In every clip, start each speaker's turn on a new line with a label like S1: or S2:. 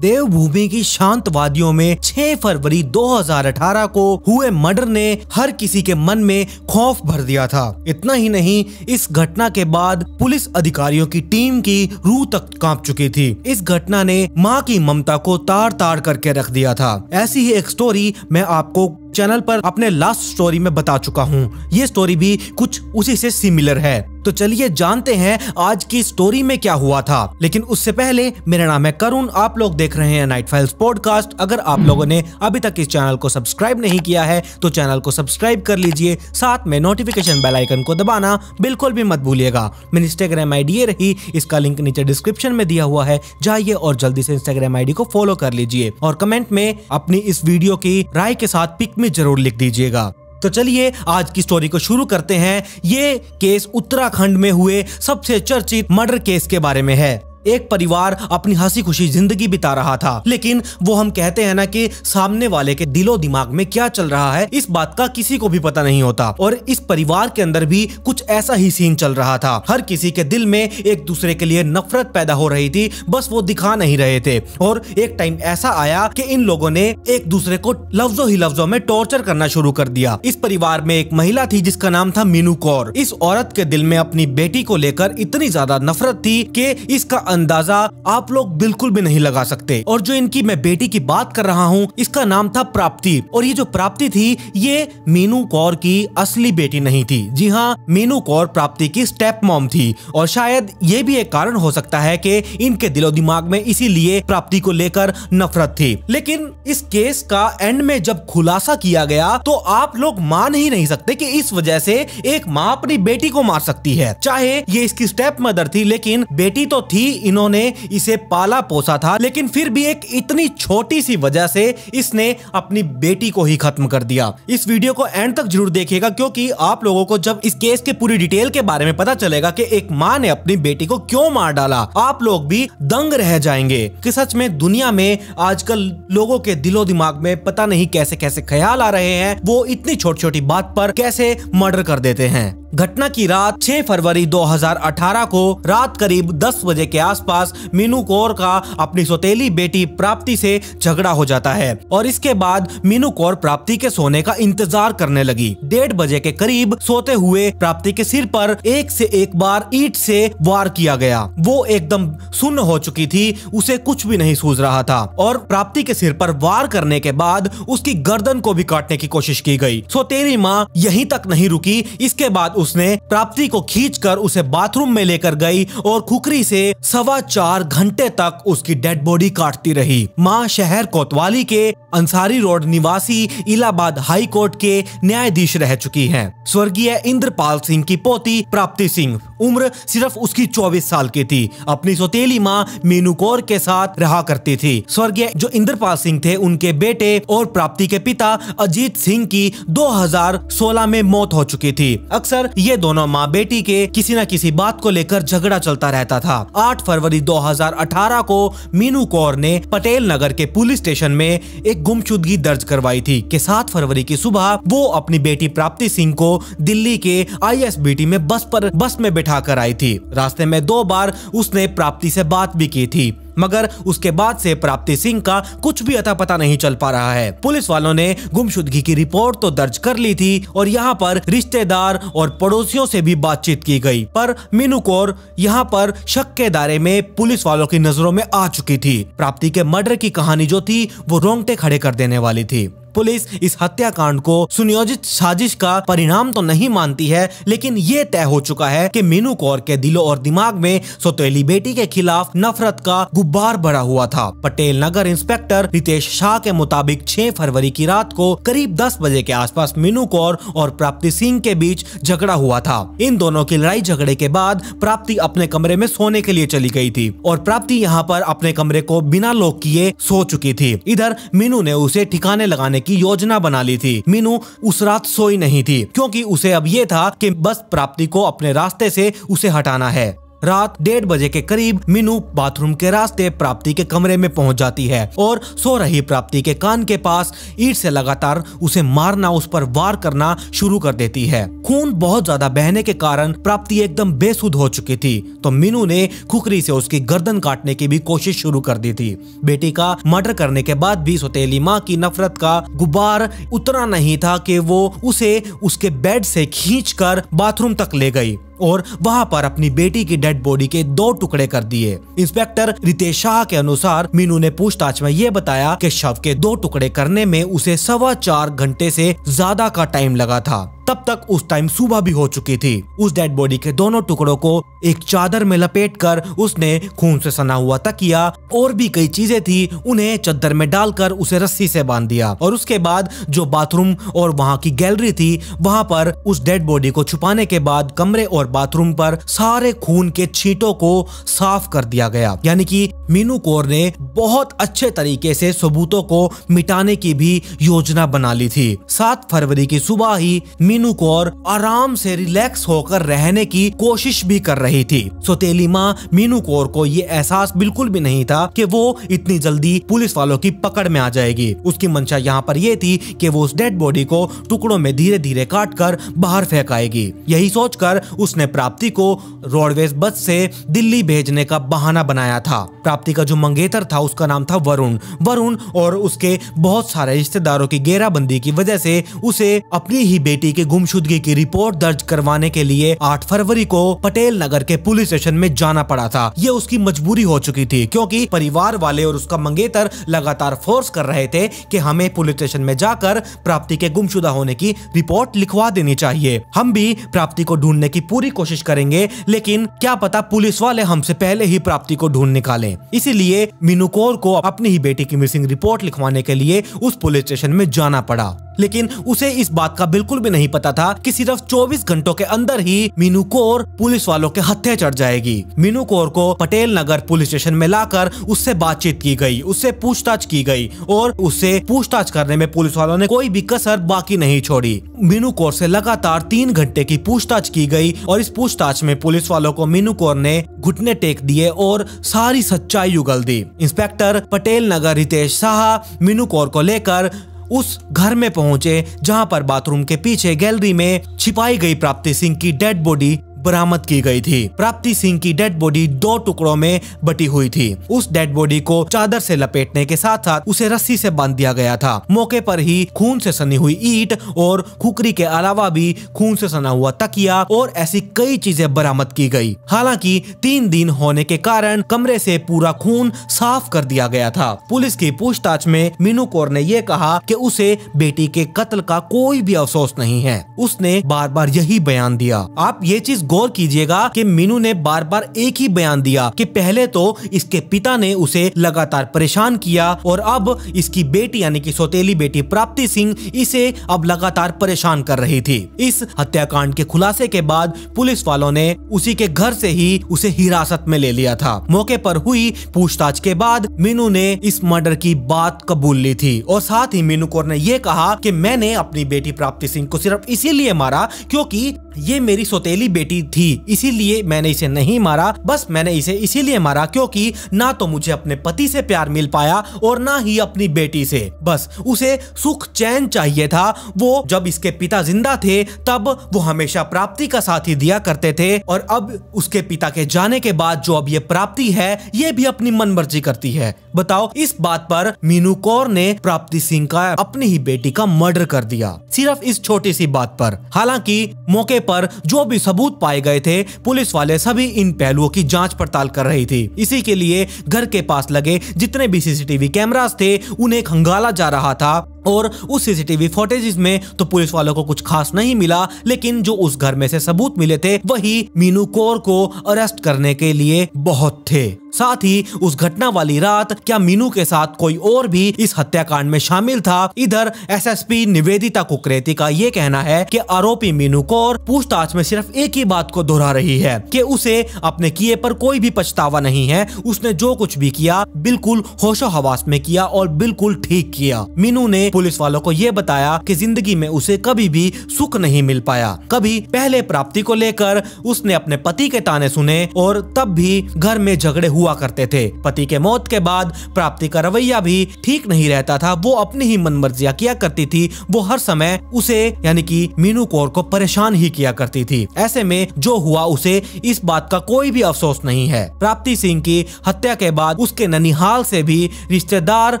S1: देवभूमि की शांत वादियों में 6 फरवरी 2018 को हुए मर्डर ने हर किसी के मन में खौफ भर दिया था इतना ही नहीं इस घटना के बाद पुलिस अधिकारियों की टीम की रूह तक कांप चुकी थी इस घटना ने माँ की ममता को तार तार करके रख दिया था ऐसी ही एक स्टोरी मैं आपको चैनल पर अपने लास्ट स्टोरी में बता चुका हूँ ये स्टोरी भी कुछ उसी से सिमिलर है तो चलिए जानते हैं आज की स्टोरी में क्या हुआ था लेकिन उससे पहले मेरा नाम है करुण आप लोग देख रहे हैं नाइट फाइल्स पॉडकास्ट अगर आप लोगों ने अभी तक इस चैनल को सब्सक्राइब नहीं किया है तो चैनल को सब्सक्राइब कर लीजिए साथ में नोटिफिकेशन बेल आइकन को दबाना बिल्कुल भी मत भूलिएगा मेरी इंस्टाग्राम आईडी ये रही इसका लिंक नीचे डिस्क्रिप्शन में दिया हुआ है जाइए और जल्दी से इंस्टाग्राम आईडी को फॉलो कर लीजिए और कमेंट में अपनी इस वीडियो की राय के साथ पिक में जरूर लिख दीजिएगा तो चलिए आज की स्टोरी को शुरू करते हैं ये केस उत्तराखंड में हुए सबसे चर्चित मर्डर केस के बारे में है एक परिवार अपनी हंसी खुशी जिंदगी बिता रहा था लेकिन वो हम कहते हैं ना कि सामने वाले के दिलो दिमाग में क्या चल रहा है इस बात का किसी को भी पता नहीं होता और इस परिवार के अंदर भी कुछ ऐसा ही सीन चल रहा था हर किसी के दिल में एक दूसरे के लिए नफरत पैदा हो रही थी बस वो दिखा नहीं रहे थे और एक टाइम ऐसा आया की इन लोगों ने एक दूसरे को लफ्जो ही लफ्जों में टॉर्चर करना शुरू कर दिया इस परिवार में एक महिला थी जिसका नाम था मीनू कौर इस औरत के दिल में अपनी बेटी को लेकर इतनी ज्यादा नफरत थी की इसका अंदाजा आप लोग बिल्कुल भी नहीं लगा सकते और जो इनकी मैं बेटी की बात कर रहा हूँ इसका नाम था प्राप्ति और ये जो प्राप्ति थी ये मीनू कौर की असली बेटी नहीं थी जी हाँ मीनू कौर प्राप्ति की स्टेप मॉम थी और शायद ये भी एक कारण हो सकता है की इनके दिलो दिमाग में इसीलिए प्राप्ति को लेकर नफरत थी लेकिन इस केस का एंड में जब खुलासा किया गया तो आप लोग मान ही नहीं सकते कि इस वजह से एक माँ अपनी बेटी को मार सकती है चाहे ये इसकी स्टेप मदर थी लेकिन बेटी तो थी इन्होंने इसे पाला पोसा था लेकिन फिर भी एक इतनी छोटी सी वजह से इसने अपनी बेटी को ही खत्म कर दिया इस वीडियो को एंड तक जरूर देखिएगा क्योंकि आप लोगों को जब इस केस के पूरी डिटेल के बारे में पता चलेगा कि एक माँ ने अपनी बेटी को क्यों मार डाला आप लोग भी दंग रह जाएंगे कि सच में दुनिया में आजकल लोगों के दिलो दिमाग में पता नहीं कैसे कैसे ख्याल आ रहे हैं वो इतनी छोटी छोटी बात पर कैसे मर्डर कर देते हैं घटना की रात 6 फरवरी 2018 को रात करीब 10 बजे के आसपास मीनू कौर का अपनी सौतेली बेटी प्राप्ति से झगड़ा हो जाता है और इसके बाद मीनू कौर प्राप्ति के सोने का इंतजार करने लगी डेढ़ बजे के करीब सोते हुए प्राप्ति के सिर पर एक से एक बार ईट से वार किया गया वो एकदम सुन्न हो चुकी थी उसे कुछ भी नहीं सूझ रहा था और प्राप्ति के सिर पर वार करने के बाद उसकी गर्दन को भी काटने की कोशिश की गई सौतेली माँ यही तक नहीं रुकी इसके बाद उसने प्राप्ति को खींचकर उसे बाथरूम में लेकर गई और खुकरी से सवा चार घंटे तक उसकी डेड बॉडी काटती रही माँ शहर कोतवाली के अंसारी रोड निवासी इलाहाबाद हाई कोर्ट के न्यायाधीश रह चुकी हैं। स्वर्गीय इंद्रपाल सिंह की पोती प्राप्ति सिंह उम्र सिर्फ उसकी 24 साल की थी अपनी सौतेली माँ मीनू कौर के साथ रहा करती थी स्वर्गीय जो इंद्रपाल सिंह थे उनके बेटे और प्राप्ति के पिता अजीत सिंह की 2016 में मौत हो चुकी थी अक्सर ये दोनों माँ बेटी के किसी न किसी बात को लेकर झगड़ा चलता रहता था 8 फरवरी 2018 को मीनू कौर ने पटेल नगर के पुलिस स्टेशन में एक गुमशुदगी दर्ज करवाई थी कि 7 फरवरी की सुबह वो अपनी बेटी प्राप्ति सिंह को दिल्ली के आईएसबीटी में बस पर बस में बैठा कर आई थी रास्ते में दो बार उसने प्राप्ति से बात भी की थी मगर उसके बाद से प्राप्ति सिंह का कुछ भी अता पता नहीं चल पा रहा है पुलिस वालों ने गुमशुदगी की रिपोर्ट तो दर्ज कर ली थी और यहाँ पर रिश्तेदार और पड़ोसियों से भी बातचीत की गई पर मीनू कौर यहाँ पर शक के दायरे में पुलिस वालों की नजरों में आ चुकी थी प्राप्ति के मर्डर की कहानी जो थी वो रोंगटे खड़े कर देने वाली थी पुलिस इस हत्याकांड को सुनियोजित साजिश का परिणाम तो नहीं मानती है लेकिन ये तय हो चुका है कि मीनू कौर के दिलों और दिमाग में सोतेली बेटी के खिलाफ नफरत का गुब्बार भरा हुआ था पटेल नगर इंस्पेक्टर रितेश शाह के मुताबिक 6 फरवरी की रात को करीब 10 बजे के आसपास मीनू कौर और प्राप्ति सिंह के बीच झगड़ा हुआ था इन दोनों की लड़ाई झगड़े के बाद प्राप्ति अपने कमरे में सोने के लिए चली गयी थी और प्राप्ति यहाँ पर अपने कमरे को बिना लोक किए सो चुकी थी इधर मीनू ने उसे ठिकाने लगाने जाने की योजना बना ली थी मीनू उस रात सोई नहीं थी क्योंकि उसे अब ये था कि बस प्राप्ति को अपने रास्ते से उसे हटाना है रात डेढ़ बजे के करीब मीनू बाथरूम के रास्ते प्राप्ति के कमरे में पहुंच जाती है और सो रही प्राप्ति के कान के पास ईट से लगातार उसे मारना उस पर वार करना शुरू कर देती है खून बहुत ज्यादा बहने के कारण प्राप्ति एकदम बेसुध हो चुकी थी तो मीनू ने खुकरी से उसकी गर्दन काटने की भी कोशिश शुरू कर दी थी बेटी का मर्डर करने के बाद भी सोतेली माँ की नफरत का गुब्बार उतना नहीं था की वो उसे उसके बेड से खींच बाथरूम तक ले गई और वहां पर अपनी बेटी की डेड बॉडी के दो टुकड़े कर दिए इंस्पेक्टर रितेश शाह के अनुसार मीनू ने पूछताछ में ये बताया कि शव के दो टुकड़े करने में उसे सवा चार घंटे से ज्यादा का टाइम लगा था तब तक उस टाइम सुबह भी हो चुकी थी उस डेड बॉडी के दोनों टुकड़ों को एक चादर में लपेट कर उसने खून से सना हुआ तकिया और भी कई चीजें थी उन्हें चद्दर में डालकर उसे रस्सी से बांध दिया और उसके बाद जो बाथरूम और वहाँ की गैलरी थी वहाँ पर उस डेड बॉडी को छुपाने के बाद कमरे और बाथरूम पर सारे खून के छींटों को साफ कर दिया गया यानी कि मीनू कौर ने बहुत अच्छे तरीके से सबूतों को मिटाने की भी योजना बना ली थी सात फरवरी की सुबह ही मीनू कौर आराम से रिलैक्स होकर रहने की कोशिश भी कर रही थी सोतेली माँ मीनू कौर को ये एहसास बिल्कुल भी नहीं था कि वो इतनी जल्दी पुलिस वालों की पकड़ में आ जाएगी उसकी मंशा यहाँ पर यह थी कि वो उस डेड बॉडी को टुकड़ों में धीरे धीरे काट कर बाहर फेंकाएगी यही यही सोचकर उसने प्राप्ति को रोडवेज बस से दिल्ली भेजने का बहाना बनाया था प्राप्ति का जो मंगेतर था उसका नाम था वरुण वरुण और उसके बहुत सारे रिश्तेदारों की घेराबंदी की वजह से उसे अपनी ही बेटी के गुमशुदगी की रिपोर्ट दर्ज करवाने के लिए 8 फरवरी को पटेल नगर के पुलिस स्टेशन में जाना पड़ा था ये उसकी मजबूरी हो चुकी थी क्योंकि परिवार वाले और उसका मंगेतर लगातार फोर्स कर रहे थे कि हमें पुलिस स्टेशन में जाकर प्राप्ति के गुमशुदा होने की रिपोर्ट लिखवा देनी चाहिए हम भी प्राप्ति को ढूंढने की पूरी कोशिश करेंगे लेकिन क्या पता पुलिस वाले हमसे पहले ही प्राप्ति को ढूंढ निकालें इसीलिए मिनुकोर को अपनी ही बेटी की मिसिंग रिपोर्ट लिखवाने के लिए उस पुलिस स्टेशन में जाना पड़ा लेकिन उसे इस बात का बिल्कुल भी नहीं पता था कि सिर्फ 24 घंटों के अंदर ही मीनू कौर पुलिस वालों के हत्थे चढ़ जाएगी मीनू कौर को पटेल नगर पुलिस स्टेशन में लाकर उससे बातचीत की गई उससे पूछताछ की गई और उससे पूछताछ करने में पुलिस वालों ने कोई भी कसर बाकी नहीं छोड़ी मीनू कौर से लगातार तीन घंटे की पूछताछ की गई और इस पूछताछ में पुलिस वालों को मीनू कौर ने घुटने टेक दिए और सारी सच्चाई उगल दी इंस्पेक्टर पटेल नगर रितेश शाह मीनू कौर को लेकर उस घर में पहुंचे जहां पर बाथरूम के पीछे गैलरी में छिपाई गई प्राप्ति सिंह की डेड बॉडी बरामद की गई थी प्राप्ति सिंह की डेड बॉडी दो टुकड़ों में बटी हुई थी उस डेड बॉडी को चादर से लपेटने के साथ साथ उसे रस्सी से बांध दिया गया था मौके पर ही खून से सनी हुई ईट और खुकरी के अलावा भी खून से सना हुआ तकिया और ऐसी कई चीजें बरामद की गई हालांकि तीन दिन होने के कारण कमरे से पूरा खून साफ कर दिया गया था पुलिस की पूछताछ में मीनू कौर ने यह कहा कि उसे बेटी के कत्ल का कोई भी अफसोस नहीं है उसने बार बार यही बयान दिया आप ये चीज गौर कीजिएगा कि मीनू ने बार बार एक ही बयान दिया कि पहले तो इसके पिता ने उसे लगातार परेशान किया और अब इसकी बेटी यानी कि सौतेली बेटी प्राप्ति सिंह इसे अब लगातार परेशान कर रही थी इस हत्याकांड के खुलासे के बाद पुलिस वालों ने उसी के घर से ही उसे हिरासत में ले लिया था मौके पर हुई पूछताछ के बाद मीनू ने इस मर्डर की बात कबूल ली थी और साथ ही मीनू कौर ने यह कहा कि मैंने अपनी बेटी प्राप्ति सिंह को सिर्फ इसीलिए मारा क्योंकि ये मेरी सोतेली बेटी थी इसीलिए मैंने इसे नहीं मारा बस मैंने इसे इसीलिए मारा क्योंकि ना तो मुझे अपने पति से प्यार मिल पाया और ना ही अपनी बेटी से बस उसे सुख चैन चाहिए था वो जब इसके पिता जिंदा थे तब वो हमेशा प्राप्ति का साथ ही दिया करते थे और अब उसके पिता के जाने के बाद जो अब ये प्राप्ति है ये भी अपनी मन मर्जी करती है बताओ इस बात पर मीनू कौर ने प्राप्ति सिंह का अपनी ही बेटी का मर्डर कर दिया सिर्फ इस छोटी सी बात पर हालांकि मौके पर जो भी सबूत पाए गए थे पुलिस वाले सभी इन पहलुओं की जांच पड़ताल कर रही थी इसी के लिए घर के पास लगे जितने भी सीसीटीवी कैमरास थे उन्हें खंगाला जा रहा था और उस सीसीटीवी फोटेज में तो पुलिस वालों को कुछ खास नहीं मिला लेकिन जो उस घर में से सबूत मिले थे वही मीनू कौर को अरेस्ट करने के लिए बहुत थे साथ ही उस घटना वाली रात क्या मीनू के साथ कोई और भी इस हत्याकांड में शामिल था इधर एसएसपी निवेदिता कुकरेती का ये कहना है कि आरोपी मीनू कौर पूछताछ में सिर्फ एक ही बात को दोहरा रही है कि उसे अपने किए पर कोई भी पछतावा नहीं है उसने जो कुछ भी किया बिल्कुल होशो हवास में किया और बिल्कुल ठीक किया मीनू ने पुलिस वालों को ये बताया कि जिंदगी में उसे कभी भी सुख नहीं मिल पाया कभी पहले प्राप्ति को लेकर उसने अपने पति के ताने सुने और तब भी घर में झगड़े हुआ करते थे पति के मौत के बाद प्राप्ति का रवैया भी ठीक नहीं रहता था वो अपनी ही मर्जिया किया करती थी वो हर समय उसे यानी की मीनू कौर को परेशान ही किया करती थी ऐसे में जो हुआ उसे इस बात का कोई भी अफसोस नहीं है प्राप्ति सिंह की हत्या के बाद उसके ननिहाल से भी रिश्तेदार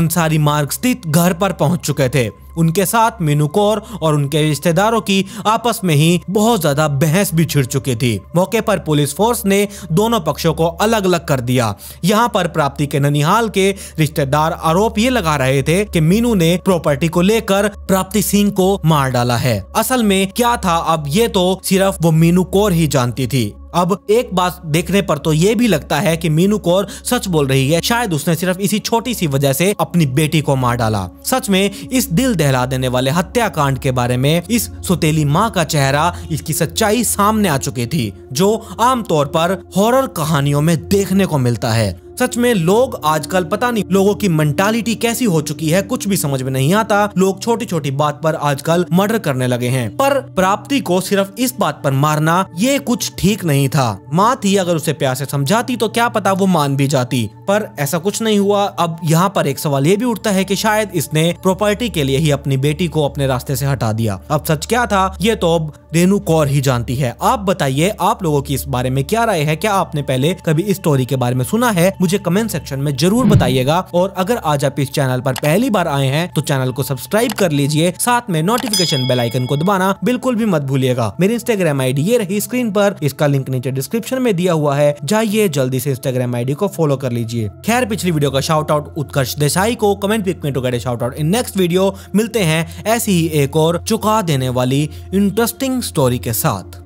S1: अंसारी मार्ग स्थित घर पर पहुंच चुके थे उनके साथ मेनुकोर और उनके रिश्तेदारों की आपस में ही बहुत ज्यादा बहस भी छिड़ चुकी थी मौके पर पुलिस फोर्स ने दोनों पक्षों को अलग अलग कर दिया यहाँ पर प्राप्ति के ननिहाल के रिश्तेदार आरोप ये लगा रहे थे कि मीनू ने प्रॉपर्टी को लेकर प्राप्ति सिंह को मार डाला है असल में क्या था अब ये तो सिर्फ वो मीनू कौर ही जानती थी अब एक बात देखने पर तो ये भी लगता है कि मीनू कौर सच बोल रही है शायद उसने सिर्फ इसी छोटी सी वजह से अपनी बेटी को मार डाला सच में इस दिल दहला देने वाले हत्याकांड के बारे में इस सुतेली माँ का चेहरा इसकी सच्चाई सामने आ चुकी थी जो आमतौर पर हॉरर कहानियों में देखने को मिलता है सच में लोग आजकल पता नहीं लोगों की मेंटालिटी कैसी हो चुकी है कुछ भी समझ में नहीं आता लोग छोटी छोटी बात पर आजकल मर्डर करने लगे हैं पर प्राप्ति को सिर्फ इस बात पर मारना ये कुछ ठीक नहीं था माँ थी अगर उसे प्यार से समझाती तो क्या पता वो मान भी जाती पर ऐसा कुछ नहीं हुआ अब यहाँ पर एक सवाल ये भी उठता है की शायद इसने प्रॉपर्टी के लिए ही अपनी बेटी को अपने रास्ते ऐसी हटा दिया अब सच क्या था ये तो अब रेनू कौर ही जानती है आप बताइए आप लोगों की इस बारे में क्या राय है क्या आपने पहले कभी इस स्टोरी के बारे में सुना है मुझे कमेंट सेक्शन में जरूर बताइएगा और अगर आज आप इस चैनल पर पहली बार आए हैं तो चैनल को सब्सक्राइब कर लीजिए साथ में नोटिफिकेशन बेल आइकन को दबाना बिल्कुल भी मत भूलिएगा मेरी इंस्टाग्राम आईडी ये रही स्क्रीन पर इसका लिंक नीचे डिस्क्रिप्शन में दिया हुआ है जाइए जल्दी से इंस्टाग्राम आईडी को फॉलो कर लीजिए खैर पिछली वीडियो का शाउट आउट उत्कर्ष देसाई को कमेंट पिक में to shout out in next video मिलते हैं ऐसी ही एक और चुका देने वाली इंटरेस्टिंग स्टोरी के साथ